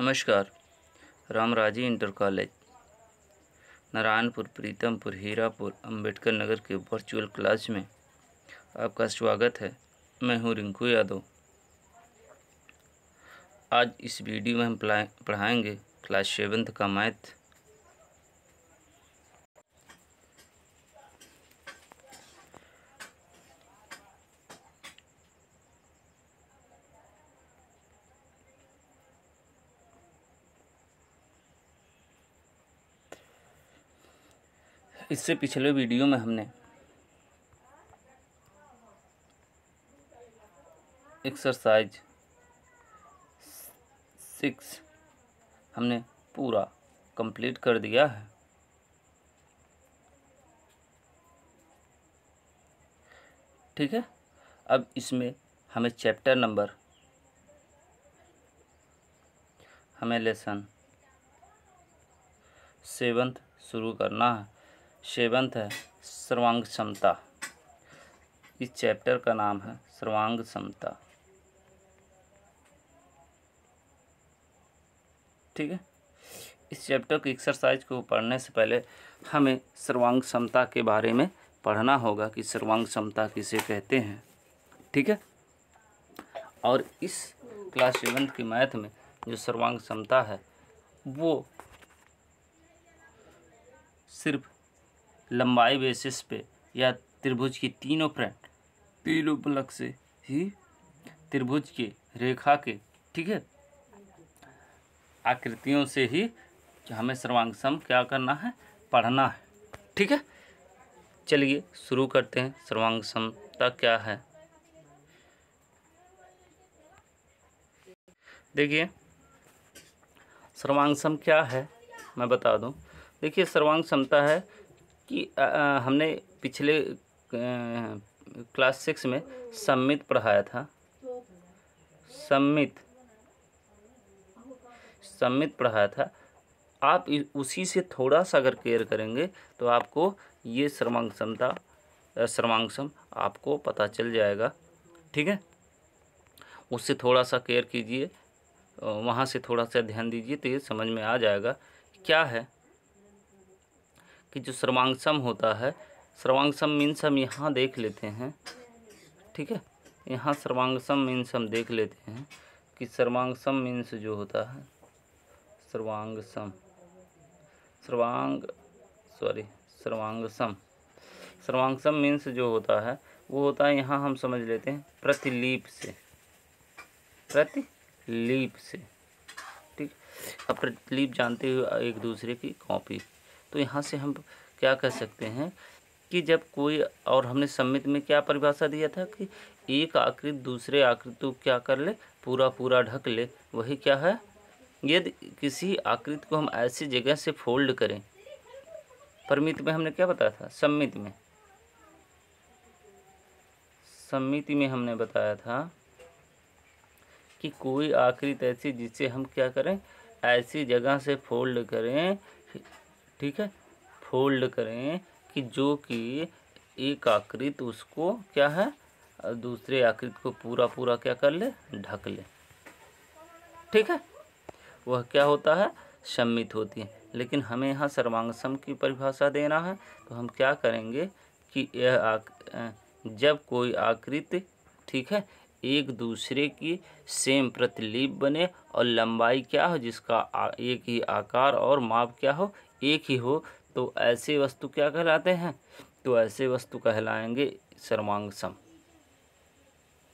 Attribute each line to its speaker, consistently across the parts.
Speaker 1: नमस्कार Ram Raji inter college Narayanpur Pritampur Hirapur Ambedkar Nagar के virtual class में आपका स्वागत है मैं हूं रिंकू यादव आज इस वीडियो में हम पढ़ाएंगे क्लास सेवन्थ का मैथ इससे पिछले वीडियो में हमने एक्सरसाइज सिक्स हमने पूरा कंप्लीट कर दिया है ठीक है अब इसमें हमें चैप्टर नंबर हमें लेसन सेवन्थ शुरू करना है सेवंथ है सर्वांग क्षमता इस चैप्टर का नाम है सर्वांग क्षमता ठीक है इस चैप्टर की एक्सरसाइज को पढ़ने से पहले हमें सर्वांग क्षमता के बारे में पढ़ना होगा कि सर्वांग क्षमता किसे कहते हैं ठीक है और इस क्लास सेवन्थ की मैथ में जो सर्वांग क्षमता है वो सिर्फ लंबाई बेसिस पे या त्रिभुज की तीनों फ्रंट तीन उपलक्ष से ही त्रिभुज के रेखा के ठीक है आकृतियों से ही हमें सर्वांग सम क्या करना है पढ़ना है ठीक है चलिए शुरू करते हैं सर्वांग समता क्या है देखिए सर्वांग सम क्या है मैं बता दूं देखिए सर्वांग समता है कि हमने पिछले क्लास सिक्स में सम्मित पढ़ाया था सम्मित सम्मित पढ़ाया था आप उसी से थोड़ा सा अगर केयर करेंगे तो आपको ये सर्वांग समता आपको पता चल जाएगा ठीक है उससे थोड़ा सा केयर कीजिए वहाँ से थोड़ा सा ध्यान दीजिए तो ये समझ में आ जाएगा क्या है कि जो सर्वांगसम होता है सर्वांगसम मीन्स हम यहाँ देख लेते हैं ठीक है यहाँ सर्वांगसम मीन्स हम देख लेते हैं कि सर्वांगसम मीन्स जो होता है सर्वांगसम सर्वांग सॉरी सर्वांगसम सर्वांगसम मीन्स जो होता है वो होता है यहाँ हम समझ लेते हैं प्रतिलीप से प्रतिलीप से ठीक अब प्रतिलीप जानते हुए एक दूसरे की कॉपी तो यहाँ से हम क्या कह सकते हैं कि जब कोई और हमने सम्मित में क्या परिभाषा दिया था कि एक आकृत दूसरे आकृत को क्या कर ले पूरा पूरा ढक ले वही क्या है यदि किसी आकृत को हम ऐसी जगह से फोल्ड करें परमित में हमने क्या बताया था सम्मित में सम्मिति में हमने बताया था कि कोई आकृत ऐसी जिसे हम क्या करें ऐसी जगह से फोल्ड करें ठीक है फोल्ड करें कि जो कि एक आकृत उसको क्या है दूसरे आकृत को पूरा पूरा क्या कर ले ढक ले ठीक है वह क्या होता है सम्मित होती है लेकिन हमें यहाँ सर्वांगसम की परिभाषा देना है तो हम क्या करेंगे कि यह आक, जब कोई आकृत ठीक है एक दूसरे की सेम प्रतिलिप बने और लंबाई क्या हो जिसका एक ही आकार और माप क्या हो एक ही हो तो ऐसे वस्तु क्या कहलाते हैं तो ऐसे वस्तु कहलाएंगे सर्वांग सम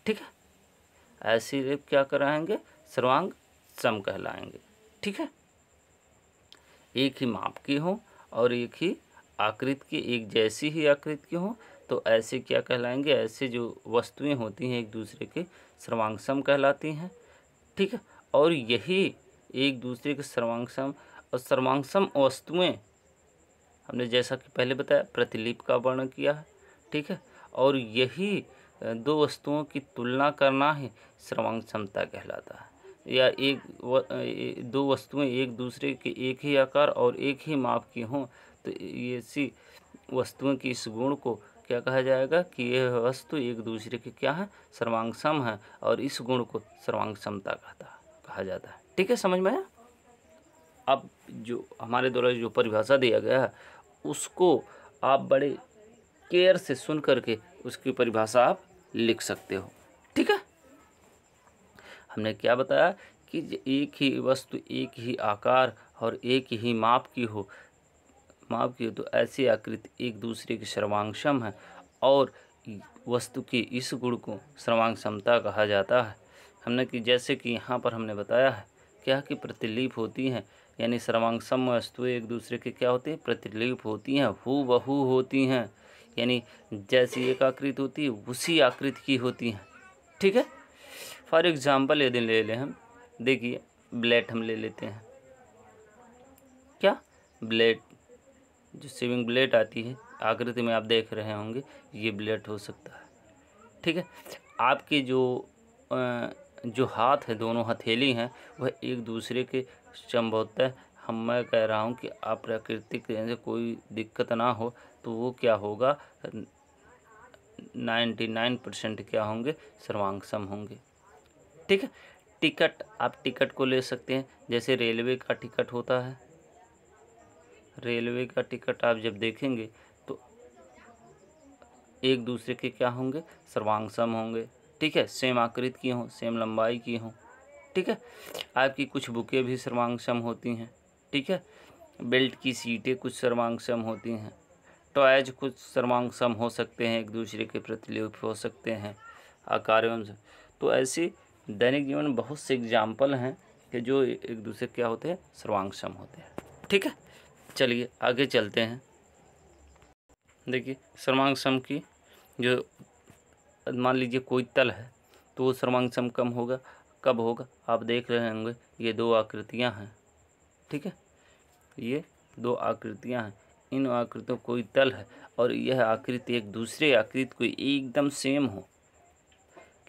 Speaker 1: ठीक है ऐसे रेप क्या कराएंगे सर्वांग सम कहलाएंगे ठीक है एक ही माप की हो और एक ही आकृति की एक जैसी ही आकृति की हो तो ऐसे क्या कहलाएंगे ऐसे जो वस्तुएं होती हैं एक दूसरे के सर्वांगसम कहलाती हैं ठीक है और यही एक दूसरे के सर्वांगसम और सर्वांगसम वस्तुएं हमने जैसा कि पहले बताया प्रतिलिप का वर्णन किया है ठीक है और यही दो वस्तुओं की तुलना करना ही सर्वांग क्षमता कहलाता है या एक व, दो वस्तुएं एक दूसरे के एक ही आकार और एक ही माप की हों तो ये इसी वस्तुओं की इस गुण को क्या कहा जाएगा कि यह वस्तु एक दूसरे के क्या है सर्वांगसम है और इस गुण को सर्वांगसमता कहता कहा जाता है ठीक है समझ में आया अब जो हमारे द्वारा जो परिभाषा दिया गया है उसको आप बड़े केयर से सुन करके उसकी परिभाषा आप लिख सकते हो ठीक है हमने क्या बताया कि एक ही वस्तु एक ही आकार और एक ही माप की हो माप की हो तो ऐसी आकृति एक दूसरे के सर्वांगक्षम है और वस्तु के इस गुण को सर्वांगक्षमता कहा जाता है हमने कि जैसे कि यहाँ पर हमने बताया है क्या कि प्रतिलीप होती हैं यानी सर्वांग सम वस्तु एक दूसरे के क्या होते हैं प्रतिलिप होती हैं हु बहु होती हैं यानी जैसी एक आकृति होती है उसी आकृति की होती हैं ठीक है फॉर एग्ज़ाम्पल यदि ले लें हम देखिए ब्लेट हम ले लेते हैं क्या ब्लेट जो सेविंग ब्लेट आती है आकृति में आप देख रहे होंगे ये ब्लेट हो सकता है ठीक है आपके जो जो हाथ है दोनों हथेली हैं वह एक दूसरे के संभवतः हम मैं कह रहा हूँ कि आप प्राकृतिक से कोई दिक्कत ना हो तो वो क्या होगा नाइन्टी नाइन परसेंट क्या होंगे सर्वांगसम होंगे ठीक है टिकट आप टिकट को ले सकते हैं जैसे रेलवे का टिकट होता है रेलवे का टिकट आप जब देखेंगे तो एक दूसरे के क्या होंगे सर्वांगसम होंगे ठीक है सेम आकृति की हों सेम लंबाई की हों ठीक है आपकी कुछ बुकें भी सर्वांगसम होती हैं ठीक है बेल्ट की सीटें कुछ सर्वांगसम होती हैं टॉयज कुछ सर्वांगसम हो सकते हैं एक दूसरे के प्रतिलिप हो सकते हैं आकार तो ऐसे दैनिक जीवन में बहुत से एग्जाम्पल हैं कि जो एक दूसरे क्या होते हैं सर्वांगसम होते हैं ठीक है चलिए आगे चलते हैं देखिए सर्वांगसम की जो मान लीजिए कोई तल है तो वो सर्वांगसम कम होगा कब होगा आप देख रहे होंगे ये दो आकृतियाँ हैं ठीक है ये दो आकृतियाँ हैं इन आकृतियों कोई तल है और यह आकृति एक दूसरे आकृति को एकदम सेम हो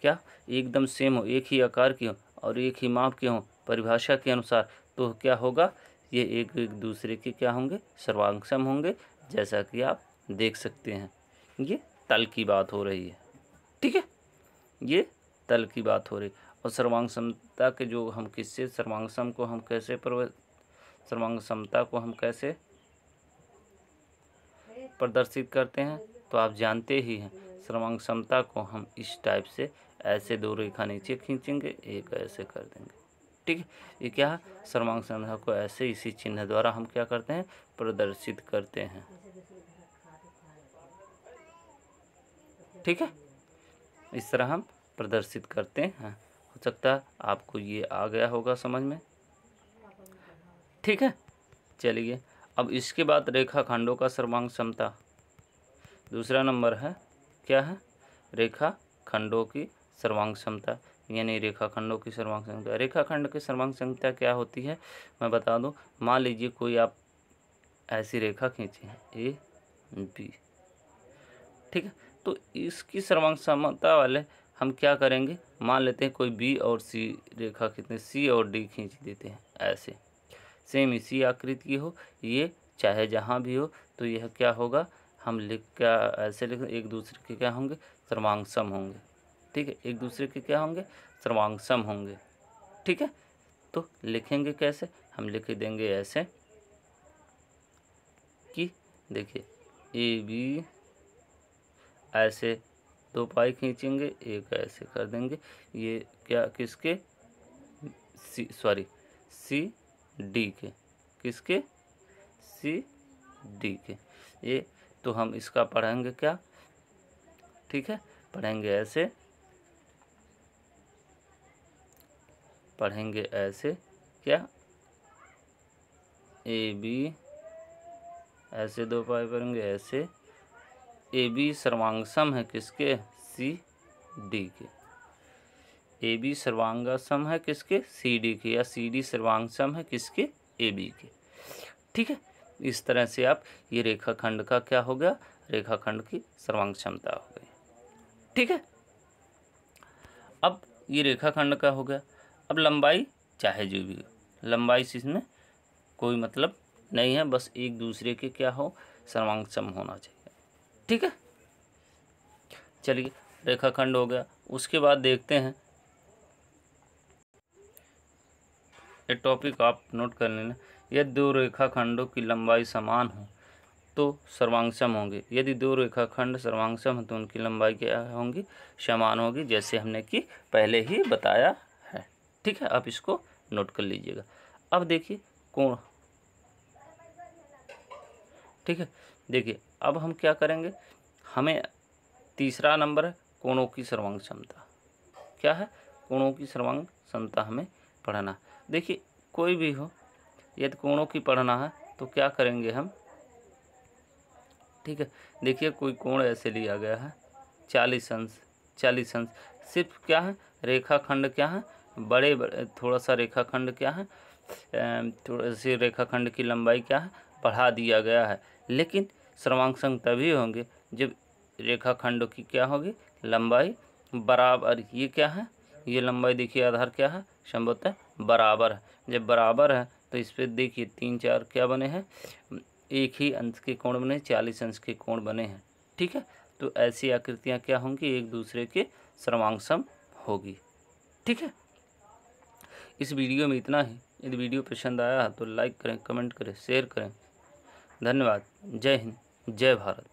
Speaker 1: क्या एकदम सेम हो एक ही आकार की हो और एक ही माप के हों परिभाषा के अनुसार तो क्या होगा ये एक एक दूसरे के क्या होंगे सर्वांगसम होंगे जैसा कि आप देख सकते हैं ये तल की बात हो रही है ठीक है ये तल की बात हो रही है और सर्वांग समता के जो हम किससे सर्वांग सम को हम कैसे प्रव सर्वांग समता को हम कैसे प्रदर्शित करते हैं तो आप जानते ही हैं सर्वांग समता को हम इस टाइप से ऐसे दो रेखा नीचे खींचेंगे एक ऐसे कर देंगे ठीक है ये क्या सर्वांग समता को ऐसे इसी चिन्ह द्वारा हम क्या करते हैं प्रदर्शित करते हैं ठीक है इस तरह हम प्रदर्शित करते हैं हो सकता है आपको ये आ गया होगा समझ में ठीक है चलिए अब इसके बाद रेखा खंडों का सर्वांग क्षमता दूसरा नंबर है क्या है रेखा खंडों की सर्वांग क्षमता यानी रेखा खंडों की सर्वांग संख्या खंड की सर्वांग संख्या क्या होती है मैं बता दूं मान लीजिए कोई आप ऐसी रेखा हैं ए बी ठीक है तो इसकी सर्वांग क्षमता वाले हम क्या करेंगे मान लेते हैं कोई बी और सी रेखा खींचते हैं सी और डी खींच देते हैं ऐसे सेम इसी आकृति की हो ये चाहे जहाँ भी हो तो यह क्या होगा हम लिख क्या ऐसे लिख एक दूसरे के क्या होंगे सर्वांगसम होंगे ठीक है एक दूसरे के क्या होंगे सर्वांगसम होंगे ठीक है तो लिखेंगे कैसे हम लिख देंगे ऐसे कि देखिए ए बी ऐसे दो पाई खींचेंगे एक ऐसे कर देंगे ये क्या किसके सी सॉरी सी डी के किसके सी डी के ये तो हम इसका पढ़ेंगे क्या ठीक है पढ़ेंगे ऐसे पढ़ेंगे ऐसे क्या ए बी ऐसे दो पाए पढ़ेंगे ऐसे ए बी सर्वांगसम है किसके सी डी के ए बी सर्वांगसम है किसके सी डी के या सी डी सर्वांगसम है किसके ए बी के ठीक है इस तरह से आप ये रेखाखंड का क्या हो गया रेखाखंड की सर्वांग क्षमता हो गई ठीक है अब ये रेखाखंड का हो गया अब लंबाई चाहे जो भी हो लंबाई से इसमें कोई मतलब नहीं है बस एक दूसरे के क्या हो सर्वांगक्षम होना चाहिए ठीक है चलिए रेखाखंड हो गया उसके बाद देखते हैं ये टॉपिक आप नोट कर लेना यदि दो रेखाखंडों की लंबाई समान हो तो सर्वांगसम होंगे यदि दो रेखाखंड सर्वांगसम हो तो उनकी लंबाई क्या होंगी समान होगी जैसे हमने कि पहले ही बताया है ठीक है आप इसको नोट कर लीजिएगा अब देखिए कोण ठीक है देखिए अब हम क्या करेंगे हमें तीसरा नंबर है कोणों की सर्वांग क्षमता क्या है कोणों की सर्वांग क्षमता हमें पढ़ना देखिए कोई भी हो यदि कोणों की पढ़ना है तो क्या करेंगे हम ठीक है देखिए कोई कोण ऐसे लिया गया है चालीस अंश चालीस अंश सिर्फ क्या है रेखाखंड क्या है बड़े, बड़े थोड़ा सा रेखाखंड क्या है थोड़ा सी रेखाखंड की लंबाई क्या है बढ़ा दिया गया है लेकिन सर्वांग तभी होंगे जब रेखाखंडों की क्या होगी लंबाई बराबर ये क्या है ये लंबाई देखिए आधार क्या है संभवतः बराबर है जब बराबर है तो इस पर देखिए तीन चार क्या बने हैं एक ही अंश के कोण बने चालीस अंश के कोण बने हैं ठीक है तो ऐसी आकृतियाँ क्या होंगी एक दूसरे के सर्वांगसम होगी ठीक है इस वीडियो में इतना ही यदि वीडियो पसंद आया है तो लाइक करें कमेंट करें शेयर करें धन्यवाद जय हिंद जय भारत